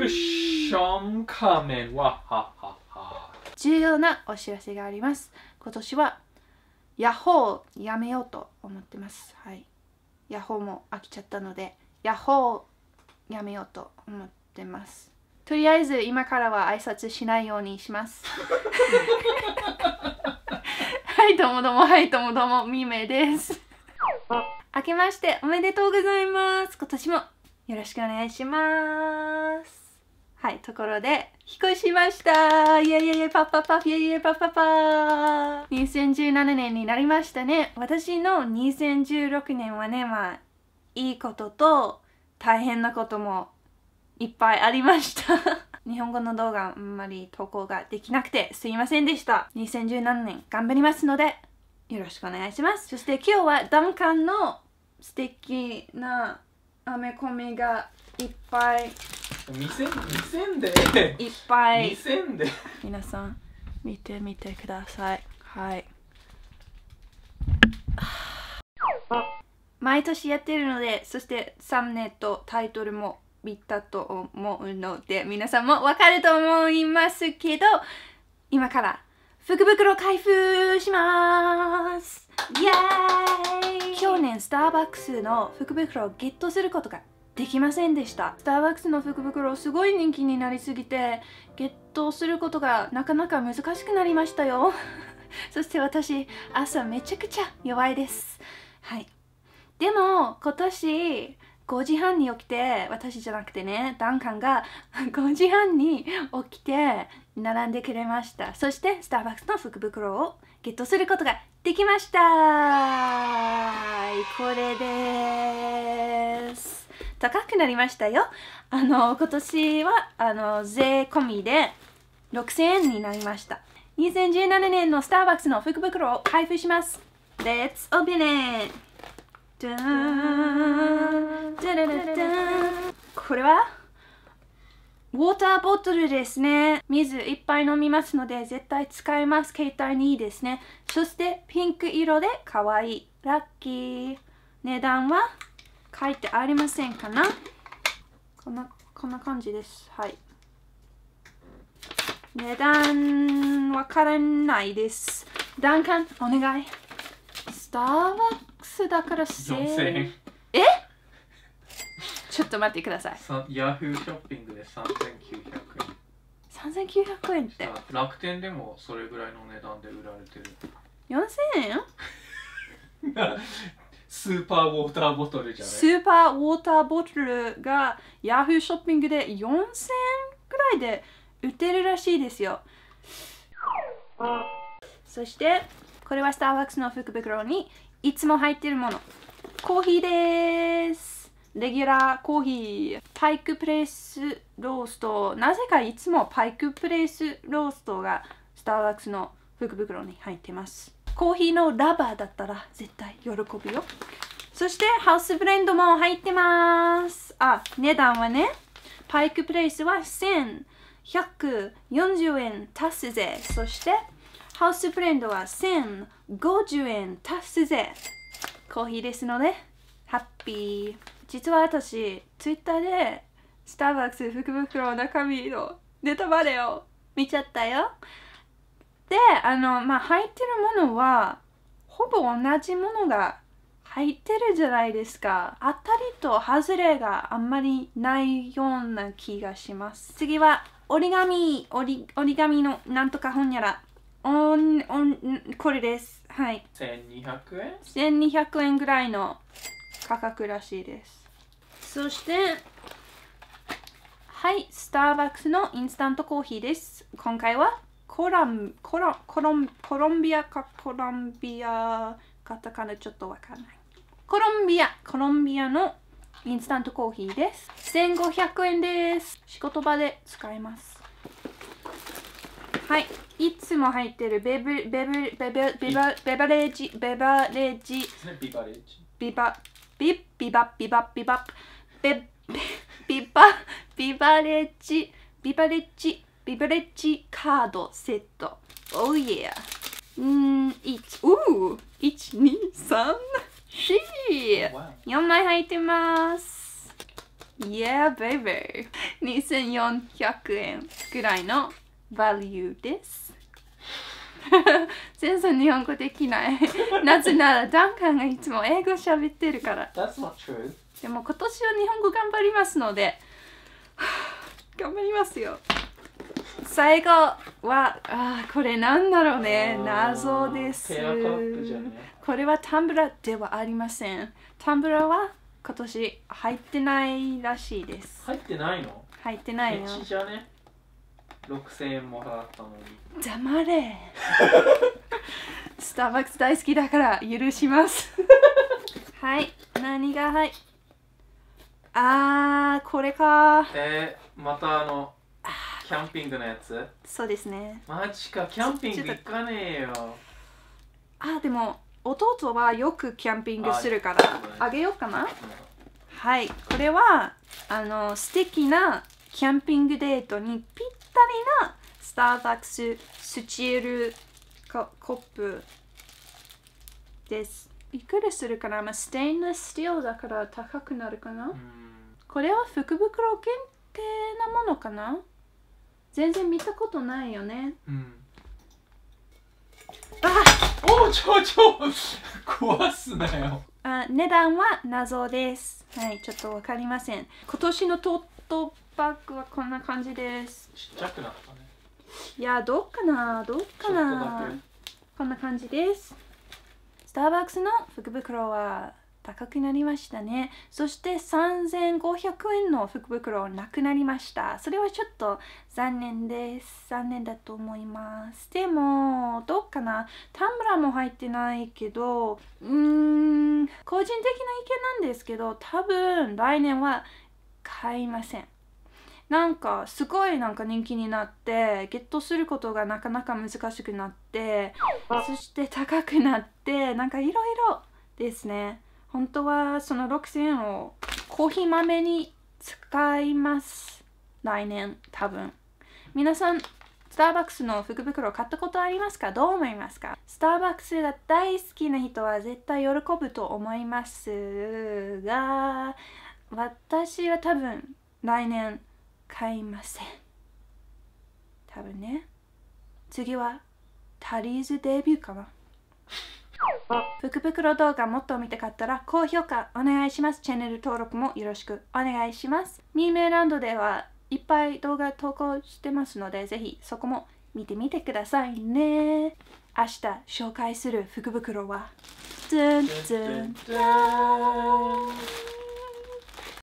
クション仮面ははは重要なお知らせがあります今年はヤホーやめようと思ってますはいヤホーも飽きちゃったのでヤホーやめようと思ってますとりあえず今からは挨拶しないようにしますはいどうもどうもはいどうもどうもみめです明けましておめでとうございます今年もよろしくお願いしますはい、ところで、引っ越しましたイエイエイエイパッパッパイエイエイパッパパー !2017 年になりましたね。私の2016年はね、まあ、いいことと大変なこともいっぱいありました 日本語の動画あんまり投稿ができなくてすいませんでした2017年頑張りますのでよろしくお願いしますそして今日はダムカンの素敵なアメコミがいっぱい見せ見せんでいっぱい見せんで皆さん見てみてくださいはい毎年やってるのでそしてサムネとタイトルも見たと思うので皆さんもわかると思いますけど今から福袋開封しますイエーイ去年スターバックスの福袋をゲットすることができませんでしたスターバックスの福袋すごい人気になりすぎてゲットすることがなかなか難しくなりましたよ そして私朝めちゃくちゃ弱いですはいでも今年5時半に起きて私じゃなくてねダンカンが5 時半に起きて並んでくれましたそしてスターバックスの福袋をゲットすることができましたこれです高くなりましたよあの今年はあの税込みで6000円になりました2017年のスターバックスの福袋を開封します Let's open it! これはウォーターボトルですね。水いっぱい飲みますので絶対使えます。携帯にいいですね。そしてピンク色で可愛い。ラッキー。値段は書いてありませんかなこんなこんな感じですはい値段わからないですダンカンお願いスターバックスだから4000円えちょっと待ってくださいヤフーショッピングで3900円3900円って楽天でもそれぐらいの値段で売られてる4000円 スーパーウォーターボトルじゃないスーパーウォーターボトルが Yahoo ショッピングで4000円くらいで売ってるらしいですよそしてこれはスターバックスの福袋にいつも入ってるものコーヒーですレギュラーコーヒーパイクプレイスローストなぜかいつもパイクプレイスローストがスターバックスの福袋に入ってますコーヒーのラバーだったら絶対喜ぶよそしてハウスブレンドも入ってますあ値段はねパイクプレイスは1140円足すぜそしてハウスブレンドは1050円足すぜコーヒーですのでハッピー実は私ツイッターでスターバックス福袋の中身のネタバレを見ちゃったよであのまあ履いてるものはほぼ同じものが入ってるじゃないですか当たりと外れがあんまりないような気がします次は折り紙折り紙のなんとか本やらおんおんこれですはい1200円1200円ぐらいの価格らしいですそしてはいスターバックスのインスタントコーヒーです今回はコランコロコロンコロンビアかコロンビアカタカナちょっとわかんないコロンビアコロンビアのインスタントコーヒーです1500円です仕事場で使いますはいいつも入ってるベブベブベブベバベバレージベバレージビバレージビバビビバビバビバベビバビバレッジビバレッジビブレッジカードセット。おいや。うん、1、おう !1、2、3、4! 4枚入ってます。Yeah, baby! 2400円ぐらいのバリューです。全然日本語できないなぜならダンカンがいつも英語喋ってるからでも今年は日本語頑張りますので 頑張りますよ最後はあこれなんだろうね謎ですこれはタンブラではありませんタンブラは今年入ってないらしいです入ってないの入ってないのケチじゃね6000円も払ったのに黙れ スターバックス大好きだから許します はい何がはいあーこれかえー、またあのキャンピングのやつそうですねマジかキャンピング行かねえよあでも弟はよくキャンピングするからあげようかな、うん、はいこれはあの素敵なキャンピングデートにぴったりなスターバックススチールコップですいくらするかな、まあ、ステンレススティールだから高くなるかな、これは福袋限定なものかな全然見たことないよねうんあおちょちょ壊すなよあ値段は謎ですはいちょっとわかりません今年のトートバッグはこんな感じですちっちゃくなったねいやどうかなどうかなこんな感じですスターバックスの福袋は高くなりましたねそして3500円の福袋なくなりましたそれはちょっと残念です残念だと思いますでもどうかなタンブラーも入ってないけどうーん個人的な意見なんですけど多分来年は買いませんなんかすごいなんか人気になってゲットすることがなかなか難しくなってそして高くなってなんかいろいろですね本当はその6000円をコーヒー豆に使います来年多分皆さんスターバックスの福袋買ったことありますかどう思いますかスターバックスが大好きな人は絶対喜ぶと思いますが私は多分来年買いません多分ね次はタリーズデビューかなぷくぷくろ動画もっと見たかったら高評価お願いします。チャンネル登録もよろしくお願いします。ミーメイランドではいっぱい動画投稿してますので、ぜひそこも見てみてくださいね。明日紹介する福袋は、ズンズン